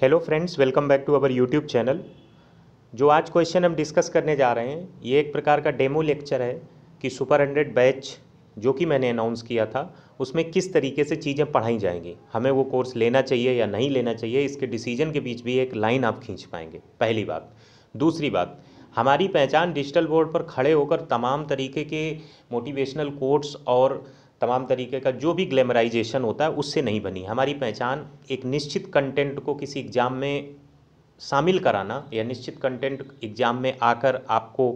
hello friends welcome back to our YouTube channel जो आज question हम डिस्कस करने जा रहे हैं ये एक प्रकार का डेमो लेक्चर है कि सुपर हंड्रेड बैच जो कि मैंने अनाउंस किया था उसमें किस तरीके से चीज़ें पढ़ाई जाएंगी हमें वो कोर्स लेना चाहिए या नहीं लेना चाहिए इसके डिसीजन के बीच भी एक लाइन आप खींच पाएंगे पहली बात दूसरी बात हमारी पहचान डिजिटल बोर्ड पर खड़े होकर तमाम तरीके के मोटिवेशनल कोर्ट्स और तमाम तरीके का जो भी ग्लैमराइजेशन होता है उससे नहीं बनी हमारी पहचान एक निश्चित कंटेंट को किसी एग्ज़ाम में शामिल कराना या निश्चित कंटेंट एग्ज़ाम में आकर आपको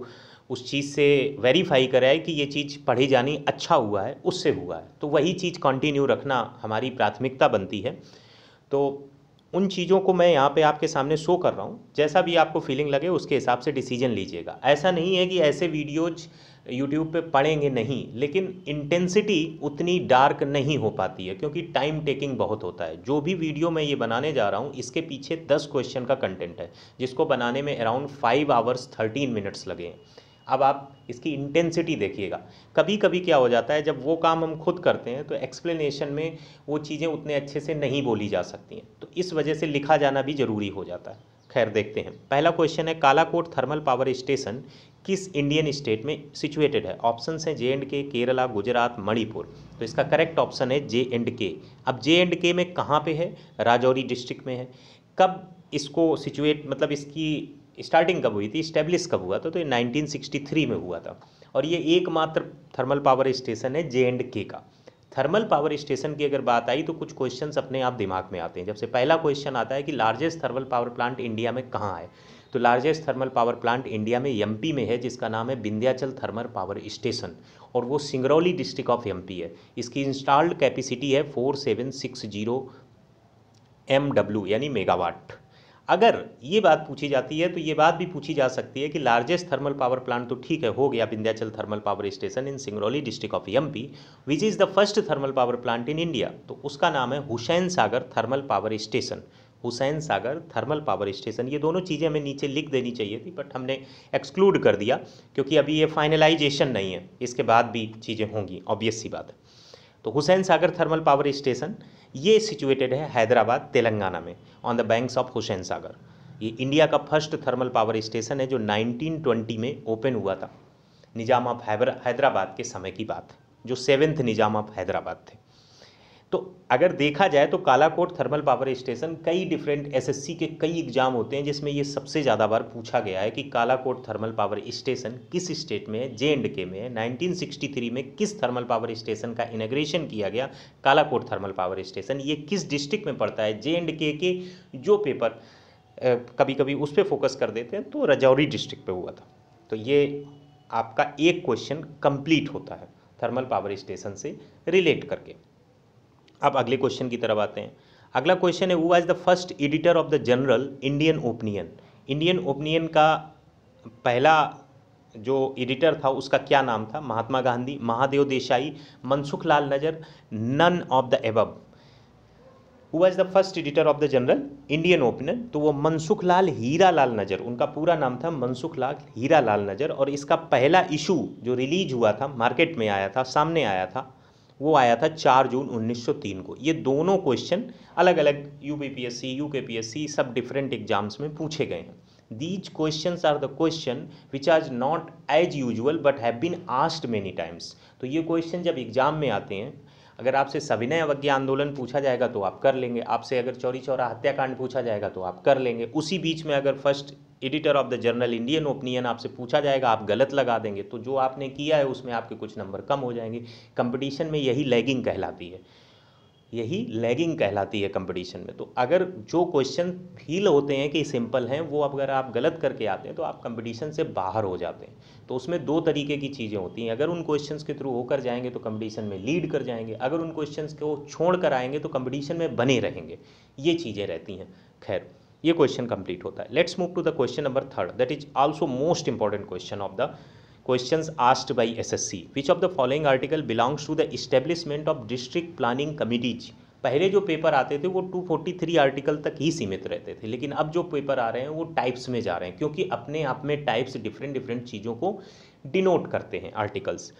उस चीज़ से वेरीफाई कराए कि ये चीज़ पढ़ी जानी अच्छा हुआ है उससे हुआ है तो वही चीज़ कंटिन्यू रखना हमारी प्राथमिकता बनती है तो उन चीज़ों को मैं यहाँ पे आपके सामने शो कर रहा हूँ जैसा भी आपको फीलिंग लगे उसके हिसाब से डिसीजन लीजिएगा ऐसा नहीं है कि ऐसे वीडियोज यूट्यूब पे पड़ेंगे नहीं लेकिन इंटेंसिटी उतनी डार्क नहीं हो पाती है क्योंकि टाइम टेकिंग बहुत होता है जो भी वीडियो मैं ये बनाने जा रहा हूँ इसके पीछे दस क्वेश्चन का कंटेंट है जिसको बनाने में around five hours thirteen minutes लगे हैं अब आप इसकी इंटेंसिटी देखिएगा कभी कभी क्या हो जाता है जब वो काम हम खुद करते हैं तो एक्सप्लेनेशन में वो चीज़ें उतने अच्छे से नहीं बोली जा सकती हैं तो इस वजह से लिखा जाना भी ज़रूरी हो जाता है खैर देखते हैं पहला क्वेश्चन है कालाकोट थर्मल पावर स्टेशन किस इंडियन स्टेट में सिचुएटेड है ऑप्शन हैं जे एंड के केरला गुजरात मणिपुर तो इसका करेक्ट ऑप्शन है जे एंड के अब जे एंड के में कहाँ पर है राजौरी डिस्ट्रिक्ट में है कब इसको सिचुएट मतलब इसकी स्टार्टिंग कब हुई थी स्टेब्लिश कब हुआ था तो ये 1963 में हुआ था और ये एकमात्र थर्मल पावर स्टेशन है जे एंड के का थर्मल पावर स्टेशन की अगर बात आई तो कुछ क्वेश्चंस अपने आप दिमाग में आते हैं जब से पहला क्वेश्चन आता है कि largest thermal power plant India में कहाँ है तो largest thermal power plant India में एम में है जिसका नाम है विंध्याचल थर्मल पावर स्टेशन और वो सिंगरौली डिस्ट्रिक्ट ऑफ एम है इसकी इंस्टॉल्ड कैपेसिटी है four seven six zero M W यानी मेगावाट अगर ये बात पूछी जाती है तो ये बात भी पूछी जा सकती है कि लार्जेस्ट थर्मल पावर प्लांट तो ठीक है हो गया Vindhyachal thermal power station in Singrauli district of MP which is the first thermal power plant in India तो उसका नाम है Hussain Sagar thermal power station Hussain Sagar thermal power station ये दोनों चीज़ें हमें नीचे लिख देनी चाहिए थी बट हमने एक्सक्लूड कर दिया क्योंकि अभी ये फाइनलाइजेशन नहीं है इसके बाद भी चीज़ें होंगी ऑब्वियस सी बात है तो Hussain Sagar thermal power station ये सिचुएटेड है हैदराबाद तेलंगाना में on the banks of Hussain Sagar ये इंडिया का फर्स्ट थर्मल पावर स्टेशन है जो 1920 में ओपन हुआ था निज़ाम ऑफ हैदराबाद के समय की बात जो सेवेंथ निज़ाम ऑफ हैदराबाद थे तो अगर देखा जाए तो कालाकोट थर्मल पावर स्टेशन कई डिफरेंट एसएससी के कई एग्ज़ाम होते हैं जिसमें ये सबसे ज़्यादा बार पूछा गया है कि कालाकोट थर्मल पावर स्टेशन किस स्टेट में है जे एंड के में है 1963 में किस थर्मल पावर स्टेशन का इनग्रेशन किया गया कालाकोट थर्मल पावर स्टेशन ये किस डिस्ट्रिक्ट में पड़ता है जे एंड के के जो पेपर कभी कभी उस पर फोकस कर देते हैं तो रजौरी डिस्ट्रिक्ट पर हुआ था तो ये आपका एक क्वेश्चन कंप्लीट होता है थर्मल पावर स्टेशन से रिलेट करके अब अगले क्वेश्चन की तरफ आते हैं अगला क्वेश्चन है वो as the first editor of the general Indian opinion Indian opinion का पहला जो एडिटर था उसका क्या नाम था महात्मा Gandhi Mahadev Desai Mansukh Lal Nazar none of the above who was the first editor of the general Indian opinion तो वो मनसुख लाल हीरा लाल नजर उनका पूरा नाम था मनसुख लाल हीरा लाल नजर और इसका पहला इशू जो रिलीज हुआ था मार्केट में आया था सामने आया था वो आया था 4 जून 1903 को ये दोनों क्वेश्चन अलग अलग U P P S C U K P S C सब डिफरेंट एग्जाम्स में पूछे गए हैं these question are the question which are not as usual but have been asked many times तो ये क्वेश्चन जब एग्जाम में आते हैं अगर आपसे सविनय अवज्ञा आंदोलन पूछा जाएगा तो आप कर लेंगे आपसे अगर चौरी चौरा हत्याकांड पूछा जाएगा तो आप कर लेंगे उसी बीच में अगर first editor of the journal Indian opinion आपसे पूछा जाएगा आप गलत लगा देंगे तो जो आपने किया है उसमें आपके कुछ नंबर कम हो जाएंगे कंपटीशन में यही लैगिंग कहलाती है यही लैगिंग कहलाती है कंपटीशन में तो अगर जो क्वेश्चन फील होते हैं कि सिंपल हैं वो अगर आप गलत करके आते हैं तो आप कंपटीशन से बाहर हो जाते हैं तो उसमें दो तरीके की चीज़ें होती हैं अगर उन क्वेश्चंस के थ्रू होकर जाएंगे तो कंपटीशन में लीड कर जाएंगे अगर उन क्वेश्चंस को छोड़ कर आएंगे तो कंपटीशन में बने रहेंगे ये चीज़ें रहती हैं खैर ये क्वेश्चन कंप्लीट होता है let's move to the question number third that is also most important question of the questions asked by SSC which of the following article belongs to the establishment of district planning committees पहले जो paper आते थे वो 243 article तक ही सीमित रहते थे लेकिन अब जो पेपर आ रहे हैं वो टाइप्स में जा रहे हैं क्योंकि अपने आप में टाइप्स डिफरेंट डिफरेंट चीज़ों को डिनोट करते हैं आर्टिकल्स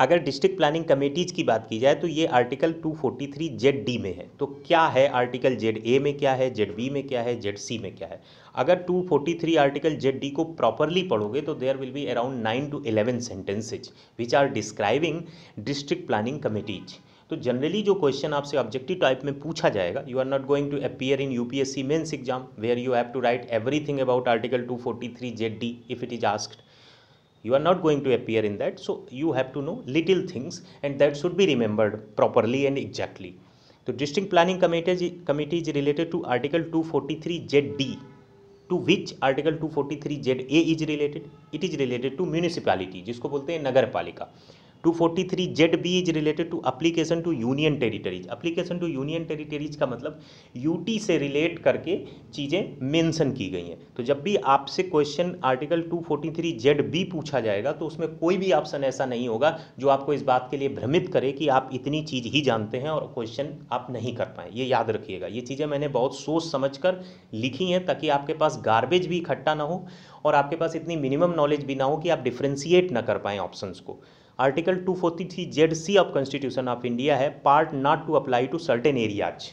अगर डिस्ट्रिक्ट प्लानिंग कमेटीज़ की बात की जाए तो ये आर्टिकल 243 जेड डी में है तो क्या है आर्टिकल जेड ए में क्या है जेड बी में क्या है जेड सी में क्या है अगर 243 आर्टिकल जेड डी को प्रॉपरली पढ़ोगे तो there will be around nine to eleven sentences which are describing district planning committees तो जनरली जो क्वेश्चन आपसे ऑब्जेक्टिव टाइप में पूछा जाएगा you are not going to appear in you mains exam where you have to write everything about article 243 Z D if it is asked you are not going to appear in that so you have to know little things and that should be remembered properly and exactly the district planning committee committee is related to article 243 zd to which article 243 za is related it is related to municipality jisko bolte hain nagar palika 243 Z B is related to application to union territories application to union territories का मतलब UT से relate करके चीज़ें mention की गई हैं तो जब भी आपसे क्वेश्चन आर्टिकल 243 जेड बी पूछा जाएगा तो उसमें कोई भी ऑप्शन ऐसा नहीं होगा जो आपको इस बात के लिए भ्रमित करे कि आप इतनी चीज़ ही जानते हैं और क्वेश्चन आप नहीं कर पाए ये याद रखिएगा ये चीज़ें मैंने बहुत सोच समझ कर लिखी हैं ताकि आपके पास गार्बेज भी इकट्ठा ना हो और आपके पास इतनी मिनिमम नॉलेज भी ना हो कि आप डिफ्रेंशिएट ना कर पाएँ ऑप्शंस को article two forty three Z C of constitution of India है part not to apply to certain areas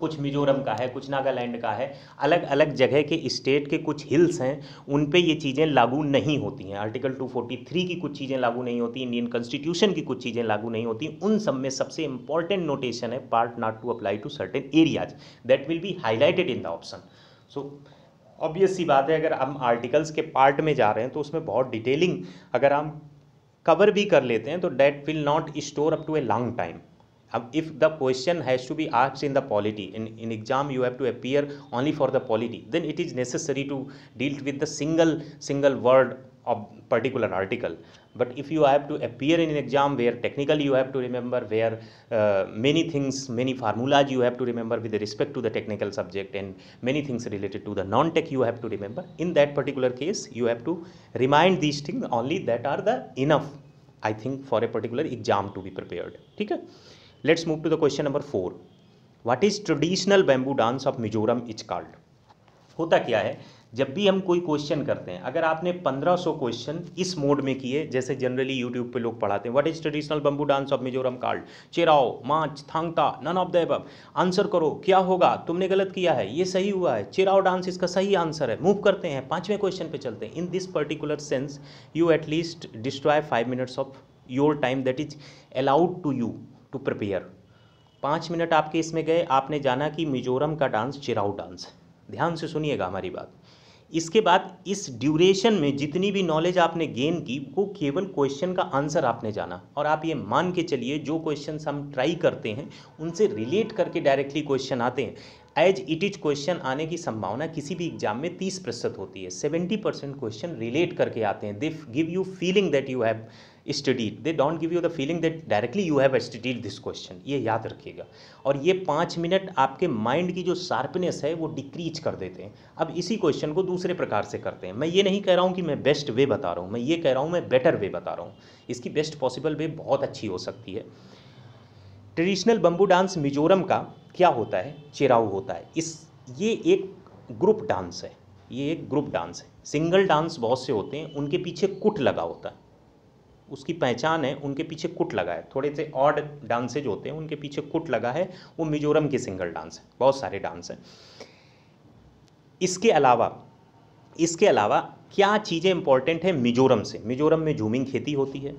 कुछ मिजोरम का है कुछ नागालैंड का है अलग अलग जगह के स्टेट के कुछ हिल्स हैं उन पे ये चीज़ें लागू नहीं होती हैं आर्टिकल 243 की कुछ चीज़ें लागू नहीं होती इंडियन कॉन्स्टिट्यूशन की कुछ चीज़ें लागू नहीं होती उन सब में सबसे इंपॉर्टेंट नोटेशन है part not to apply to certain areas that will be highlighted in the option so obvious सी बात है अगर हम आर्टिकल्स के पार्ट में जा रहे हैं तो उसमें बहुत डिटेलिंग अगर हम कवर भी कर लेते हैं तो that will not store up to a long time अब if the question has to be asked in the polity in in exam you have to appear only for the polity then it is necessary to deal with the single single word of particular article but if you have to appear in an exam where technical you have to remember where uh, many things many formulas you have to remember with respect to the technical subject and many things related to the non-tech you have to remember in that particular case you have to remind these things only that are the enough i think for a particular exam to be prepared ठीक है let's move to the question number four what is traditional bamboo dance of mizoram is called होता क्या है जब भी हम कोई question करते हैं अगर आपने 1500 क्वेश्चन इस मोड में किए जैसे जनरली यूट्यूब पे लोग पढ़ाते हैं what is traditional bamboo dance of Mizoram कार्ड चेराओ माच Thangta none of the above answer करो क्या होगा तुमने गलत किया है ये सही हुआ है चेराओ डांस इसका सही आंसर है मूव करते हैं पाँचवें क्वेश्चन पर चलते हैं in this particular sense you at least destroy five minutes of your time that is allowed to you to prepare पाँच मिनट आपके इसमें गए आपने जाना कि मिजोरम का डांस चिराउ डांस ध्यान से सुनिएगा हमारी बात इसके बाद इस ड्यूरेशन में जितनी भी नॉलेज आपने गेन की वो केवल क्वेश्चन का आंसर आपने जाना और आप ये मान के चलिए जो क्वेश्चन हम ट्राई करते हैं उनसे रिलेट करके डायरेक्टली क्वेश्चन आते हैं एज इट इज क्वेश्चन आने की संभावना किसी भी एग्जाम में तीस प्रतिशत होती है सेवेंटी परसेंट क्वेश्चन रिलेट करके आते हैं दिफ give you feeling that you have studied they don't give you the feeling that directly you have studied this question ये याद रखिएगा और ये पाँच मिनट आपके माइंड की जो शार्पनेस है वो डिक्रीज कर देते हैं अब इसी क्वेश्चन को दूसरे प्रकार से करते हैं मैं ये नहीं कह रहा हूँ कि मैं बेस्ट वे बता रहा हूँ मैं ये कह रहा हूँ मैं बेटर वे बता रहा हूँ इसकी बेस्ट पॉसिबल वे बहुत अच्छी हो सकती है ट्रेडिशनल बम्बू डांस मिजोरम का क्या होता है चेराउ होता है इस ये एक ग्रुप डांस है ये एक ग्रुप डांस है सिंगल डांस बहुत से होते हैं उनके पीछे कुट लगा होता है उसकी पहचान है उनके पीछे कुट लगा है थोड़े से ऑड डांसेज होते हैं उनके पीछे कुट लगा है वो मिजोरम के सिंगल डांस है बहुत सारे डांस हैं इसके अलावा इसके अलावा क्या चीज़ें इंपॉर्टेंट हैं मिजोरम से मिजोरम में झूमिंग खेती होती है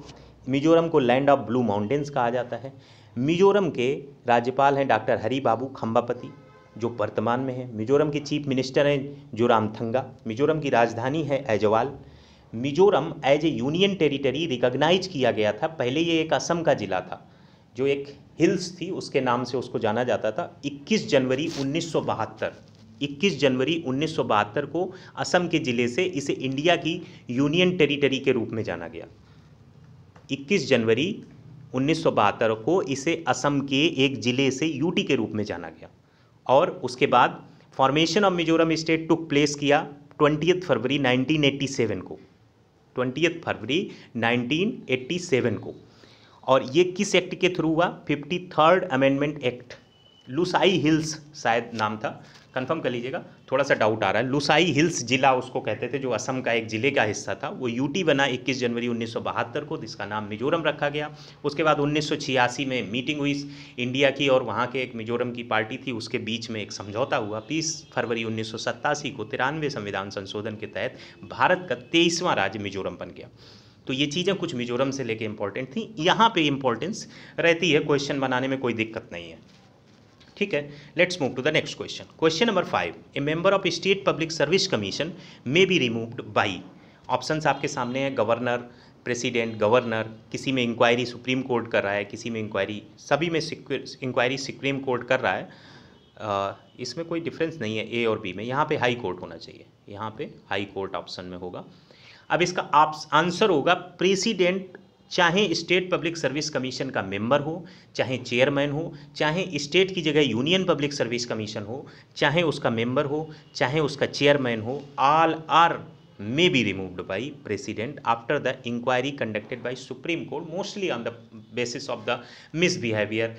मिजोरम को लैंड ऑफ ब्लू माउंटेन्स कहा जाता है मिजोरम के राज्यपाल हैं डॉक्टर हरी बाबू खम्बापति जो वर्तमान में है मिजोरम के चीफ मिनिस्टर हैं थंगा मिजोरम की राजधानी है Aizawl Mizoram as a union territory recognise किया गया था पहले ये एक असम का ज़िला था जो एक हिल्स थी उसके नाम से उसको जाना जाता था 21 जनवरी 1972 21 जनवरी 1972 को असम के ज़िले से इसे इंडिया की यूनियन टेरिटरी के रूप में जाना गया 21 जनवरी उन्नीस को इसे असम के एक ज़िले से यूटी के रूप में जाना गया और उसके बाद formation of Mizoram state took place किया ट्वेंटी फरवरी 1987 को ट्वेंटी फरवरी 1987 को और ये किस एक्ट के थ्रू हुआ fifty third amendment act Lushai hills शायद नाम था कंफर्म कर लीजिएगा थोड़ा सा डाउट आ रहा है लुसाई हिल्स जिला उसको कहते थे जो असम का एक जिले का हिस्सा था वो यूटी बना 21 जनवरी 1972 को जिसका नाम मिजोरम रखा गया उसके बाद उन्नीस में मीटिंग हुई इंडिया की और वहाँ के एक मिजोरम की पार्टी थी उसके बीच में एक समझौता हुआ बीस फरवरी उन्नीस को तिरानवे संविधान संशोधन के तहत भारत का तेईसवां राज्य मिजोरम बन गया तो ये चीज़ें कुछ मिजोरम से लेके इम्पॉर्टेंट थी यहाँ पे इम्पोर्टेंस रहती है क्वेश्चन बनाने में कोई दिक्कत नहीं है ठीक है let's move to the next question question number five a member of state public service commission may be removed by options आपके सामने हैं गवर्नर प्रेसिडेंट गवर्नर किसी में इंक्वायरी सुप्रीम कोर्ट कर रहा है किसी में इंक्वायरी सभी में इंक्वायरी सुप्रीम कोर्ट कर रहा है इसमें कोई डिफरेंस नहीं है ए और बी में यहाँ पे हाई कोर्ट होना चाहिए यहाँ पे हाई कोर्ट ऑप्शन में होगा अब इसका आप आंसर होगा प्रेसिडेंट चाहे स्टेट पब्लिक सर्विस कमीशन का मेंबर हो चाहे चेयरमैन हो चाहे स्टेट की जगह यूनियन पब्लिक सर्विस कमीशन हो चाहे उसका मेंबर हो चाहे उसका चेयरमैन हो all are may be removed by president after the inquiry conducted by supreme court mostly on the basis of the misbehaviour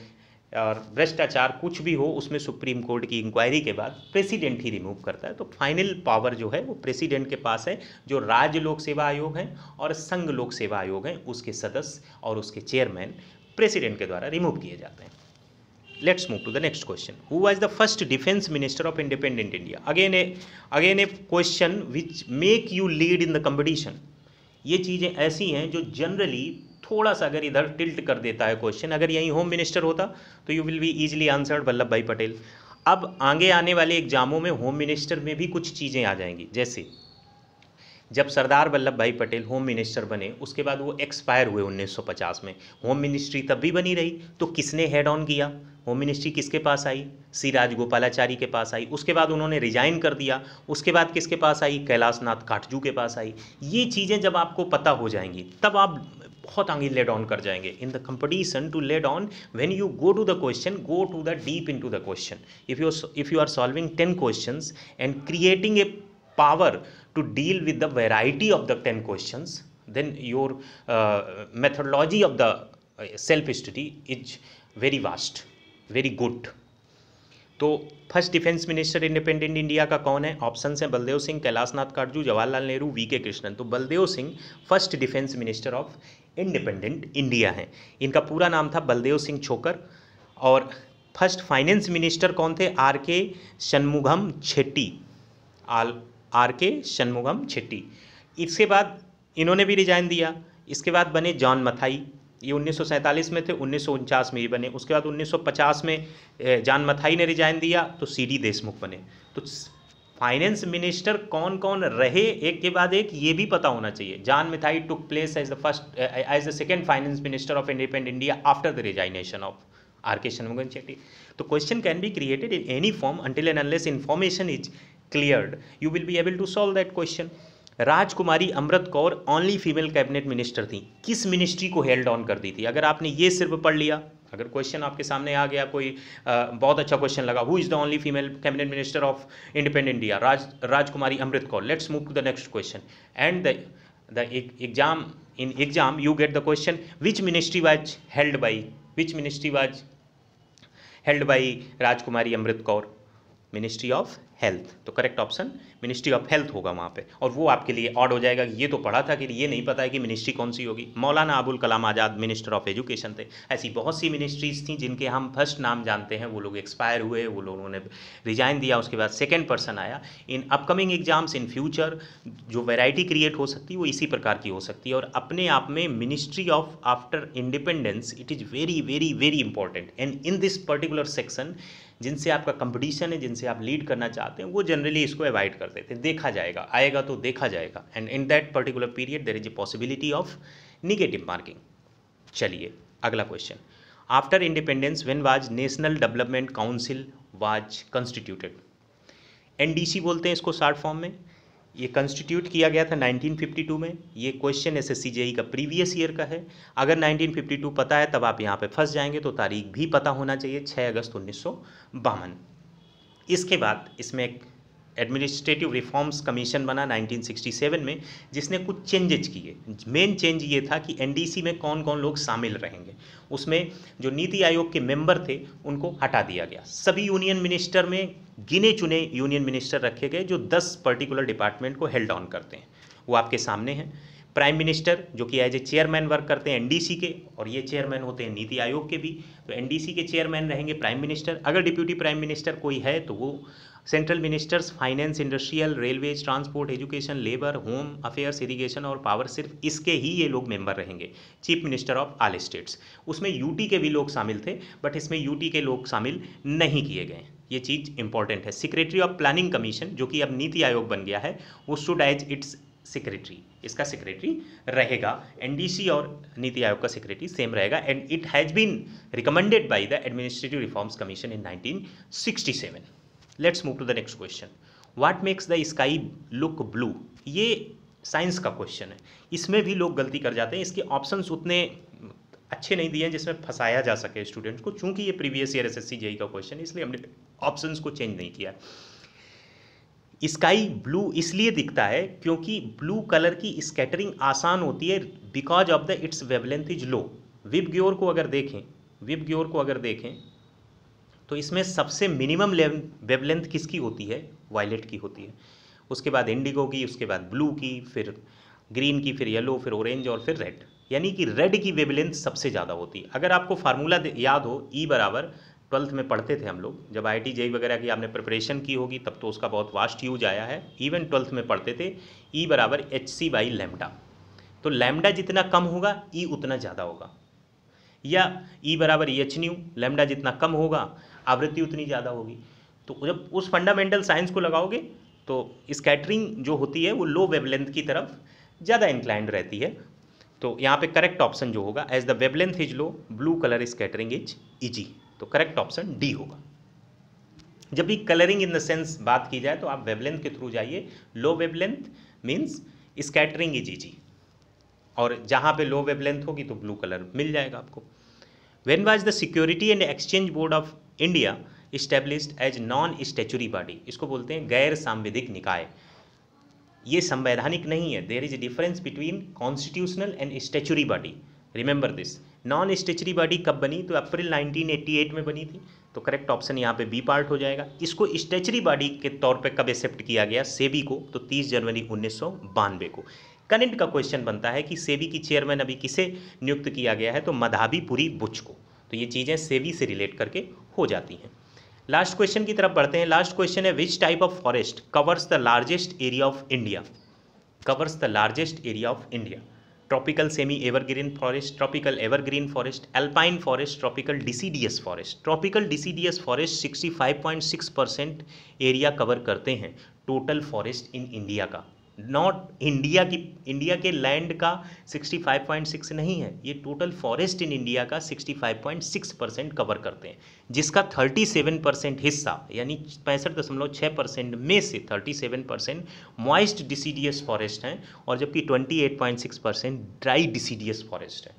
और भ्रष्टाचार कुछ भी हो उसमें सुप्रीम कोर्ट की इंक्वायरी के बाद प्रेसिडेंट ही रिमूव करता है तो फाइनल पावर जो है वो प्रेसिडेंट के पास है जो राज्य लोक सेवा आयोग हैं और संघ लोक सेवा आयोग हैं उसके सदस्य और उसके चेयरमैन प्रेसिडेंट के द्वारा रिमूव किए जाते हैं let's move to the next question who was the first defence minister of independent India again a again a question which make you lead in the competition ये चीज़ें ऐसी हैं जो जनरली थोड़ा सा अगर इधर टिल्ट कर देता है क्वेश्चन अगर यहीं होम मिनिस्टर होता तो you will be easily answered Vallabh Bhai Patel अब आगे आने वाले एग्जामों में होम मिनिस्टर में भी कुछ चीज़ें आ जाएंगी जैसे जब सरदार वल्लभ भाई पटेल होम मिनिस्टर बने उसके बाद वो एक्सपायर हुए 1950 में होम मिनिस्ट्री तब भी बनी रही तो किसने हेड ऑन किया होम मिनिस्ट्री किसके पास आई सी राजगोपालाचारी के पास आई उसके बाद उन्होंने रिजाइन कर दिया उसके बाद किसके पास आई कैलाश नाथ काटजू के पास आई ये चीज़ें जब आपको पता हो जाएंगी तब आप बहुत आगे लेड ऑन कर जाएंगे in the competition to led on when you go to the question go to the deep into the question if you if you are solving ten question and creating a power to deal with the variety of the ten question then your methodology of the self study is very vast very good तो first defence minister independent India का कौन है option है Baldev Singh Kailashnath Nath Katju Jawaharlal Nehru V K Krishnan तो Baldev Singh first defence minister of independent India हैं इनका पूरा नाम था बलदेव सिंह छोकर और फर्स्ट फाइनेंस मिनिस्टर कौन थे आर के शनमुगम छेट्टी आल आर के शनमुगम छेट्टी इसके बाद इन्होंने भी रिजाइन दिया इसके बाद बने जॉन मथाई ये उन्नीस में थे उन्नीस में ये बने उसके बाद 1950 में जान मथाई ने रिजाइन दिया तो सी देशमुख बने तो फाइनेंस मिनिस्टर कौन कौन रहे एक के बाद एक ये भी पता होना चाहिए John Mathai took place as the first as the second finance minister of independent India after the resignation of R K Shanmukham Chetty तो question can be created in any form until and unless information is cleared you will be able to solve that question Rajkumari Amrit Kaur only female cabinet minister थी किस ministry को held on कर दी थी अगर आपने ये सिर्फ पढ़ लिया अगर क्वेश्चन आपके सामने आ गया कोई आ, बहुत अच्छा क्वेश्चन लगा who is the only female cabinet minister of independent India Raj Rajkumari Amrit Kaur let's move to the next question and the the exam in exam you get the question which ministry was held by which ministry was held by Rajkumari Amrit Kaur ministry of health तो correct option ministry of health होगा वहाँ पे और वो आपके लिए odd हो जाएगा ये तो पढ़ा था कि ये नहीं पता है कि मिनिस्ट्री कौन सी होगी Maulana Abul Kalam Azad minister of education थे ऐसी बहुत सी मिनिस्ट्रीज थी जिनके हम फर्स्ट नाम जानते हैं वो लोग एक्सपायर हुए वो लोगों ने रिजाइन दिया उसके बाद सेकेंड पर्सन आया in upcoming exams in future जो वेराइटी क्रिएट हो सकती है वो इसी प्रकार की हो सकती है और अपने आप में ministry of after independence it is very very very important and in this particular section जिनसे आपका कंपटीशन है जिनसे आप लीड करना चाहते हैं वो जनरली इसको अवॉइड करते थे देखा जाएगा आएगा तो देखा जाएगा and in that particular period there is a possibility of negative marking चलिए अगला question after independence when was national development council was constituted NDC बोलते हैं इसको शार्ट फॉर्म में ये कंस्टिट्यूट किया गया था 1952 में ये क्वेश्चन एस एस का प्रीवियस ईयर का है अगर 1952 पता है तब आप यहाँ पे फंस जाएंगे तो तारीख भी पता होना चाहिए 6 अगस्त उन्नीस इसके बाद इसमें एक एडमिनिस्ट्रेटिव रिफॉर्म्स कमीशन बना 1967 में जिसने कुछ चेंजेज किए मेन चेंज ये था कि एनडीसी में कौन कौन लोग शामिल रहेंगे उसमें जो नीति आयोग के मेंबर थे उनको हटा दिया गया सभी यूनियन मिनिस्टर में गिने चुने यूनियन मिनिस्टर रखे गए जो 10 पर्टिकुलर डिपार्टमेंट को हेल्ड ऑन करते हैं वो आपके सामने हैं प्राइम मिनिस्टर जो कि एज ए चेयरमैन वर्क करते हैं एनडीसी के और ये चेयरमैन होते हैं नीति आयोग के भी तो एनडीसी के चेयरमैन रहेंगे प्राइम मिनिस्टर अगर डिप्यूटी प्राइम मिनिस्टर कोई है तो वो central ministers finance industrial railways transport education labour home affairs irrigation और पावर सिर्फ इसके ही ये लोग मेंबर रहेंगे chief minister of all states उसमें यूटी के भी लोग शामिल थे बट इसमें यूटी के लोग शामिल नहीं किए गए ये चीज़ इंपॉर्टेंट है सेक्रेटरी ऑफ प्लानिंग कमीशन जो कि अब नीति आयोग बन गया है वो शुड एज इट्स सेक्रेटरी इसका सेक्रेटरी रहेगा एनडीसी और नीति आयोग का सेक्रेटरी सेम रहेगा and it has been recommended by the administrative reforms commission in 1967 let's move to the next question what makes the sky look blue ये science का question है इसमें भी लोग गलती कर जाते हैं इसके ऑप्शंस उतने अच्छे नहीं दिए हैं जिसमें फंसाया जा सके स्टूडेंट्स को चूंकि ये प्रीवियस ईयर एस एस का क्वेश्चन है इसलिए हमने ऑप्शंस को चेंज नहीं किया स्काई ब्लू इसलिए दिखता है क्योंकि ब्लू कलर की स्कैटरिंग आसान होती है because of the its wavelength is low VIBGYOR को अगर देखें विप ग्योर को अगर देखें तो इसमें सबसे मिनिमम वेवलेंथ किसकी होती है वायलेट की होती है उसके बाद इंडिगो की उसके बाद ब्लू की फिर ग्रीन की फिर येलो फिर ऑरेंज और फिर रेड यानी कि रेड की वेवलेंथ सबसे ज़्यादा होती है अगर आपको फार्मूला याद हो ई e बराबर ट्वेल्थ में पढ़ते थे हम लोग जब आई टी जेई वगैरह की आपने प्रिपरेशन की होगी तब तो उसका बहुत वास्ट यूज आया है इवन ट्वेल्थ में पढ़ते थे ई e बराबर एच सी बाई लेमडा तो लेमडा जितना कम होगा ई e उतना ज़्यादा होगा या ई बराबर एच न्यू लेमडा जितना कम होगा आवृत्ति उतनी ज़्यादा होगी तो जब उस फंडामेंटल साइंस को लगाओगे तो स्कैटरिंग जो होती है वो लो वेवलेंथ की तरफ ज़्यादा इंक्लाइंड रहती है तो यहाँ पे करेक्ट ऑप्शन जो होगा as the length is low blue colour scattering is easy तो करेक्ट ऑप्शन डी होगा जब भी कलरिंग इन द सेंस बात की जाए तो आप वेवलेंथ के थ्रू जाइए low length means scattering is easy और जहाँ पे लो वेवलेंथ होगी तो ब्लू कलर मिल जाएगा आपको when was the security and exchange board of India established as non statutory body इसको बोलते हैं गैर सांविधिक निकाय ये संवैधानिक नहीं है there is difference between constitutional and statutory body remember this non statutory body कब बनी तो अप्रैल 1988 में बनी थी तो करेक्ट ऑप्शन यहाँ पे बी पार्ट हो जाएगा इसको स्टेचुरी बॉडी के तौर पे कब एक्सेप्ट किया गया सेबी को तो 30 जनवरी उन्नीस को कनेक्ट का क्वेश्चन बनता है कि सेबी की चेयरमैन अभी किसे नियुक्त किया गया है तो मधाबी पुरी बुच को तो ये चीज़ें सेबी से रिलेट करके हो जाती हैं लास्ट क्वेश्चन की तरफ बढ़ते हैं लास्ट क्वेश्चन है which type of forest covers the largest area of India covers the largest area of India tropical semi evergreen forest tropical evergreen forest alpine forest tropical deciduous forest tropical deciduous forest 65.6 percent area cover करते हैं total forest in India का not India की India के land का 65.6 नहीं है ये total forest in India का 65.6 परसेंट कवर करते हैं जिसका 37 परसेंट हिस्सा यानी पैंसठ दशमलव छः परसेंट में से 37 परसेंट मॉइस्ट डिसीडियस फॉरेस्ट हैं और जबकि 28.6 परसेंट ड्राई डिसीडियस फॉरेस्ट है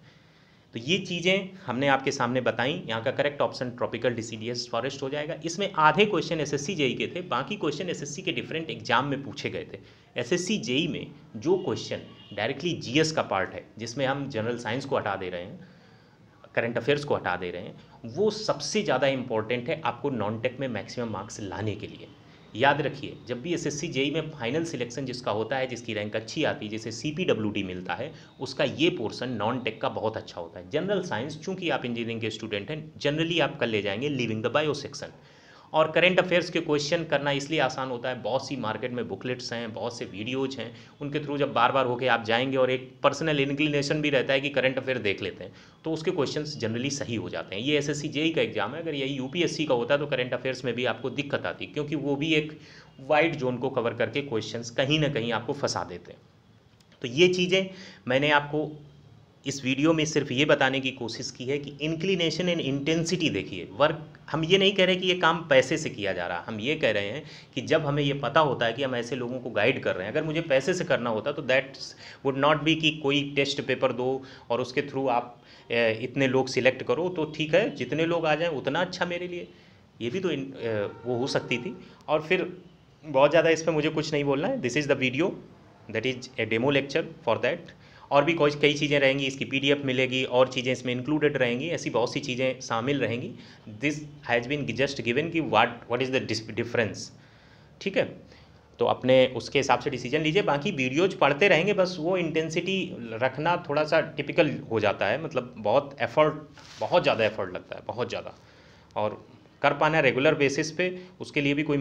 तो ये चीज़ें हमने आपके सामने बताई यहाँ का correct option tropical deciduous forest हो जाएगा इसमें आधे क्वेश्चन एस एस जेई के थे बाकी क्वेश्चन एसएससी के डिफरेंट एग्जाम में पूछे गए थे एसएससी जेई में जो क्वेश्चन डायरेक्टली जीएस का पार्ट है जिसमें हम जनरल साइंस को हटा दे रहे हैं करंट अफेयर्स को हटा दे रहे हैं वो सबसे ज़्यादा इंपॉर्टेंट है आपको नॉन टेक में मैक्सिमम मार्क्स लाने के लिए याद रखिए जब भी एस एस जेई में फाइनल सिलेक्शन जिसका होता है जिसकी रैंक अच्छी आती है जिसे सी पी डब्ल्यू डी मिलता है उसका ये पोर्सन नॉन टेक का बहुत अच्छा होता है जनरल साइंस चूंकि आप इंजीनियरिंग के स्टूडेंट हैं जनरली आप कर ले जाएंगे लिविंग द बायो सेक्शन और करेंट अफेयर्स के क्वेश्चन करना इसलिए आसान होता है बहुत सी मार्केट में बुकलेट्स हैं बहुत से वीडियोज हैं उनके थ्रू जब बार बार होकर आप जाएंगे और एक पर्सनल इंक्लिनेशन भी रहता है कि करंट अफेयर देख लेते हैं तो उसके क्वेश्चन जनरली सही हो जाते हैं ये एस एस का एग्जाम है अगर यही यू का होता है तो करंट अफेयर्स में भी आपको दिक्कत आती क्योंकि वो भी एक वाइड जोन को कवर करके क्वेश्चंस कहीं ना कहीं आपको फंसा देते हैं तो ये चीज़ें मैंने आपको इस वीडियो में सिर्फ ये बताने की कोशिश की है कि इंक्लिनेशन एंड इंटेंसिटी देखिए वर्क हम ये नहीं कह रहे कि ये काम पैसे से किया जा रहा हम ये कह रहे हैं कि जब हमें ये पता होता है कि हम ऐसे लोगों को गाइड कर रहे हैं अगर मुझे पैसे से करना होता तो दैट वुड नॉट बी कि कोई टेस्ट पेपर दो और उसके थ्रू आप इतने लोग सिलेक्ट करो तो ठीक है जितने लोग आ जाएँ उतना अच्छा मेरे लिए ये भी तो इन, वो हो सकती थी और फिर बहुत ज़्यादा इस पर मुझे कुछ नहीं बोलना है this is the video that is a demo lecture for that और भी कोई कई चीज़ें रहेंगी इसकी पीडीएफ मिलेगी और चीज़ें इसमें इंक्लूडेड रहेंगी ऐसी बहुत सी चीज़ें शामिल रहेंगी this has been just given कि what what is the difference ठीक है तो अपने उसके हिसाब से डिसीजन लीजिए बाकी वीडियोज पढ़ते रहेंगे बस वो इंटेंसिटी रखना थोड़ा सा टिपिकल हो जाता है मतलब बहुत एफर्ट बहुत ज़्यादा एफर्ट लगता है बहुत ज़्यादा और कर पाना रेगुलर बेसिस पे उसके लिए भी कोई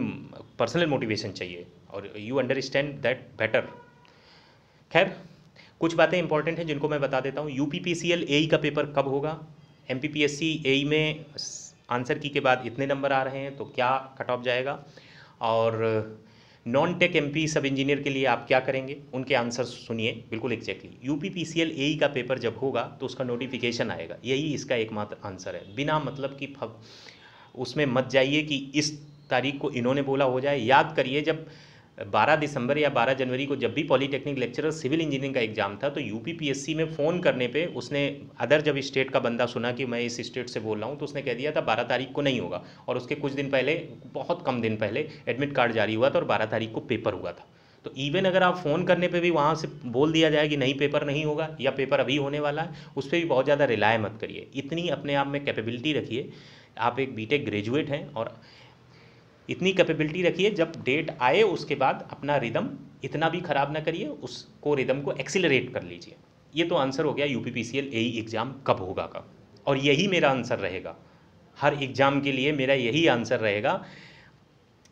पर्सनल मोटिवेशन चाहिए और यू अंडरस्टैंड दैट बेटर खैर कुछ बातें इंपॉर्टेंट हैं जिनको मैं बता देता हूँ U P P C L A का पेपर कब होगा M P P S C A में आंसर की के बाद इतने नंबर आ रहे हैं तो क्या कट ऑफ जाएगा और non tech P sub engineer के लिए आप क्या करेंगे उनके आंसर सुनिए बिल्कुल exactly U P P C L A का पेपर जब होगा तो उसका नोटिफिकेशन आएगा यही इसका एकमात्र आंसर है बिना मतलब कि उसमें मत जाइए कि इस तारीख को इन्होंने बोला हो जाए याद करिए जब 12 दिसंबर या 12 जनवरी को जब भी पॉलीटेक्निक लेक्चरर सिविल इंजीनियरिंग का एग्ज़ाम था तो यूपीपीएससी में फ़ोन करने पे उसने अदर जब स्टेट का बंदा सुना कि मैं इस स्टेट से बोल रहा हूँ तो उसने कह दिया था 12 तारीख को नहीं होगा और उसके कुछ दिन पहले बहुत कम दिन पहले एडमिट कार्ड जारी हुआ था और बारह तारीख को पेपर हुआ था तो इवन अगर आप फ़ोन करने पर भी वहाँ से बोल दिया जाए कि नहीं पेपर नहीं होगा या पेपर अभी होने वाला है उस पर भी बहुत ज़्यादा रिलाय मत करिए इतनी अपने आप में कैपेबिलिटी रखिए आप एक बीटेक ग्रेजुएट हैं और इतनी कैपेबिलिटी रखिए जब डेट आए उसके बाद अपना रिदम इतना भी ख़राब ना करिए उसको रिदम को एक्सिलरेट कर लीजिए ये तो आंसर हो गया U P P C L exam कब होगा का और यही मेरा आंसर रहेगा हर एग्ज़ाम के लिए मेरा यही आंसर रहेगा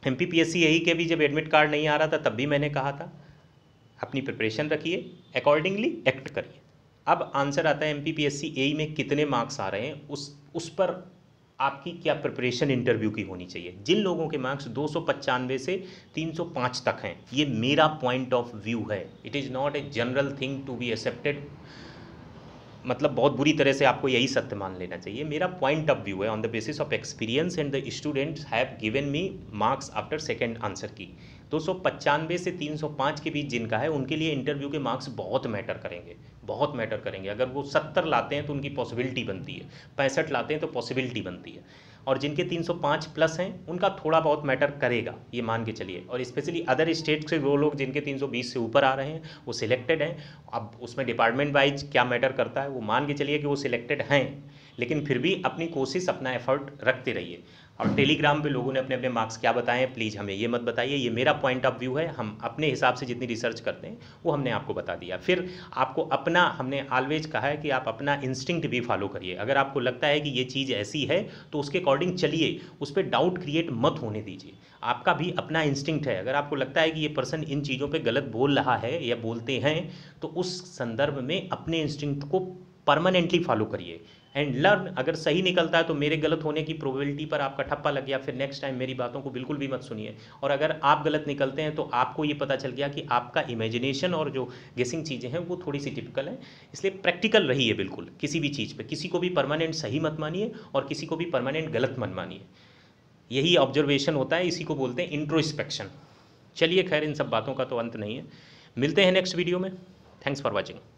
M P P S C AE के भी जब एडमिट कार्ड नहीं आ रहा था तब भी मैंने कहा था अपनी प्रिपरेशन रखिए अकॉर्डिंगली एक्ट करिए अब आंसर आता है M P P S C A में कितने मार्क्स आ रहे हैं उस उस पर आपकी क्या प्रिपरेशन इंटरव्यू की होनी चाहिए जिन लोगों के मार्क्स दो से 305 तक हैं ये मेरा पॉइंट ऑफ व्यू है it is not a general thing to be accepted मतलब बहुत बुरी तरह से आपको यही सत्य मान लेना चाहिए मेरा पॉइंट ऑफ व्यू है on the basis of experience and the students have given me marks after second answer की दो सौ पचानवे से तीन सौ पाँच के बीच जिनका है उनके लिए इंटरव्यू के मार्क्स बहुत मैटर करेंगे बहुत मैटर करेंगे अगर वो सत्तर लाते हैं तो उनकी पॉसिबिलिटी बनती है पैंसठ लाते हैं तो पॉसिबिलिटी बनती है और जिनके 305 प्लस हैं उनका थोड़ा बहुत मैटर करेगा ये मान के चलिए और स्पेशली अदर स्टेट से वो लोग जिनके 320 से ऊपर आ रहे हैं वो सिलेक्टेड हैं अब उसमें डिपार्टमेंट वाइज क्या मैटर करता है वो मान के चलिए कि वो सिलेक्टेड हैं लेकिन फिर भी अपनी कोशिश अपना एफर्ट रखते रहिए और टेलीग्राम पे लोगों ने अपने अपने मार्क्स क्या बताए प्लीज़ हमें ये मत बताइए ये मेरा पॉइंट ऑफ व्यू है हम अपने हिसाब से जितनी रिसर्च करते हैं वो हमने आपको बता दिया फिर आपको अपना हमने ऑलवेज कहा है कि आप अपना इंस्टिंक्ट भी फॉलो करिए अगर आपको लगता है कि ये चीज़ ऐसी है तो उसके अकॉर्डिंग चलिए उस पर डाउट क्रिएट मत होने दीजिए आपका भी अपना इंस्टिंक्ट है अगर आपको लगता है कि ये पर्सन इन चीज़ों पर गलत बोल रहा है या बोलते हैं तो उस संदर्भ में अपने इंस्टिंक्ट को परमानेंटली फॉलो करिए एंड लर्न अगर सही निकलता है तो मेरे गलत होने की प्रोबेबिलिटी पर आपका ठप्पा लग गया फिर नेक्स्ट टाइम मेरी बातों को बिल्कुल भी मत सुनिए और अगर आप गलत निकलते हैं तो आपको ये पता चल गया कि आपका इमेजिनेशन और जो गेसिंग चीज़ें हैं वो थोड़ी सी टिपिकल है इसलिए प्रैक्टिकल रही है बिल्कुल किसी भी चीज़ पर किसी को भी परमानेंट सही मत मानिए और किसी को भी परमानेंट गलत मत मानिए यही ऑब्जर्वेशन होता है इसी को बोलते हैं इंट्रोस्पेक्शन चलिए खैर इन सब बातों का तो अंत नहीं है मिलते हैं नेक्स्ट वीडियो में थैंक्स फॉर वॉचिंग